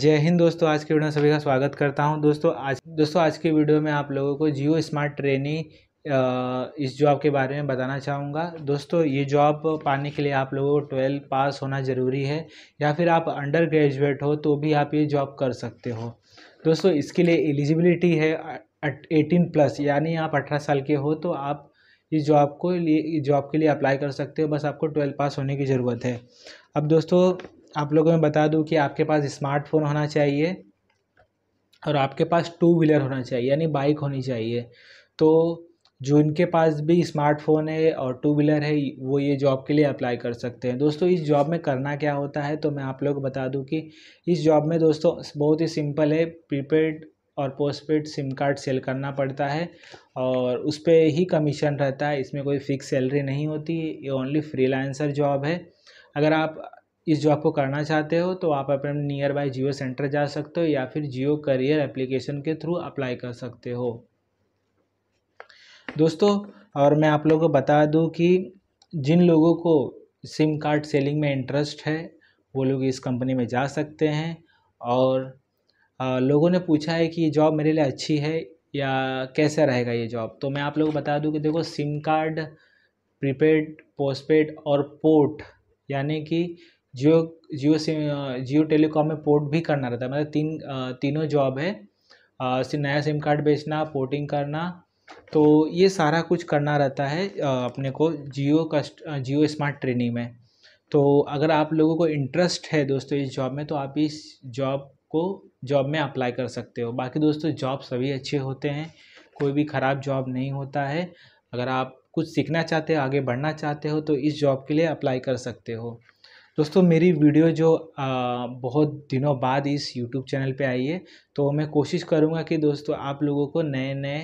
जय हिंद दोस्तों आज के वीडियो में सभी का स्वागत करता हूं दोस्तों आज दोस्तों आज की वीडियो में आप लोगों को जियो स्मार्ट ट्रेनी इस जॉब के बारे में बताना चाहूँगा दोस्तों ये जॉब पाने के लिए आप लोगों को ट्वेल्व पास होना ज़रूरी है या फिर आप अंडर ग्रेजुएट हो तो भी आप ये जॉब कर सकते हो दोस्तों इसके लिए एलिजिबिलिटी है एटीन प्लस यानी आप अठारह साल के हो तो आप इस जॉब को लिए जॉब के लिए अप्लाई कर सकते हो बस आपको ट्वेल्व पास होने की ज़रूरत है अब दोस्तों आप लोगों में बता दूं कि आपके पास स्मार्टफोन होना चाहिए और आपके पास टू व्हीलर होना चाहिए यानी बाइक होनी चाहिए तो जो इनके पास भी स्मार्टफोन है और टू व्हीलर है वो ये जॉब के लिए अप्लाई कर सकते हैं दोस्तों इस जॉब में करना क्या होता है तो मैं आप लोग बता दूं कि इस जॉब में दोस्तों बहुत ही सिंपल है प्रीपेड और पोस्टपेड सिम कार्ड सेल करना पड़ता है और उस पर ही कमीशन रहता है इसमें कोई फिक्स सैलरी नहीं होती ये ओनली फ्रीलांसर जॉब है अगर आप इस जॉब को करना चाहते हो तो आप अपने नियर बाय जियो सेंटर जा सकते हो या फिर जियो करियर एप्लीकेशन के थ्रू अप्लाई कर सकते हो दोस्तों और मैं आप लोगों को बता दूं कि जिन लोगों को सिम कार्ड सेलिंग में इंटरेस्ट है वो लोग इस कंपनी में जा सकते हैं और लोगों ने पूछा है कि ये जॉब मेरे लिए अच्छी है या कैसे रहेगा ये जॉब तो मैं आप लोगों को बता दूं कि देखो सिम कार्ड प्रीपेड पोस्टपेड और पोर्ट यानी कि जियो जियो सिम जियो टेलीकॉम में पोर्ट भी करना रहता है मतलब तीन तीनों जॉब है नया सिम कार्ड बेचना पोर्टिंग करना तो ये सारा कुछ करना रहता है अपने को जियो कस्ट जियो स्मार्ट ट्रेनिंग में तो अगर आप लोगों को इंटरेस्ट है दोस्तों इस जॉब में तो आप इस जॉब को जॉब में अप्लाई कर सकते हो बाकी दोस्तों जॉब सभी अच्छे होते हैं कोई भी ख़राब जॉब नहीं होता है अगर आप कुछ सीखना चाहते हो आगे बढ़ना चाहते हो तो इस जॉब के लिए अप्लाई कर सकते हो दोस्तों मेरी वीडियो जो आ, बहुत दिनों बाद इस यूट्यूब चैनल पे आई है तो मैं कोशिश करूँगा कि दोस्तों आप लोगों को नए नए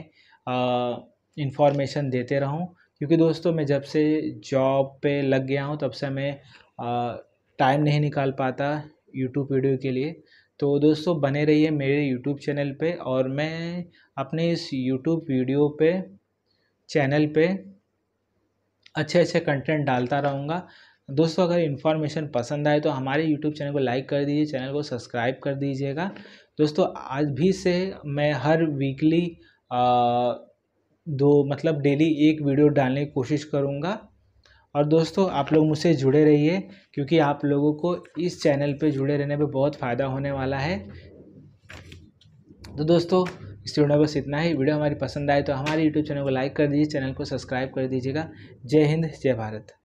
इन्फॉर्मेशन देते रहूँ क्योंकि दोस्तों मैं जब से जॉब पे लग गया हूँ तब से मैं टाइम नहीं निकाल पाता यूट्यूब वीडियो के लिए तो दोस्तों बने रहिए मेरे यूट्यूब चैनल पे और मैं अपने इस यूट्यूब वीडियो पे चैनल पे अच्छे अच्छे कंटेंट डालता रहूँगा दोस्तों अगर इन्फॉर्मेशन पसंद आए तो हमारे यूट्यूब चैनल को लाइक कर दीजिए चैनल को सब्सक्राइब कर दीजिएगा दोस्तों आज भी से मैं हर वीकली दो मतलब डेली एक वीडियो डालने की कोशिश करूँगा और दोस्तों आप लोग मुझसे जुड़े रहिए क्योंकि आप लोगों को इस चैनल पे जुड़े रहने पे बहुत फ़ायदा होने वाला है तो दोस्तों इस वीडियो बस इतना ही वीडियो हमारी पसंद आए तो हमारे यूट्यूब चैनल को लाइक कर दीजिए चैनल को सब्सक्राइब कर दीजिएगा जय हिंद जय भारत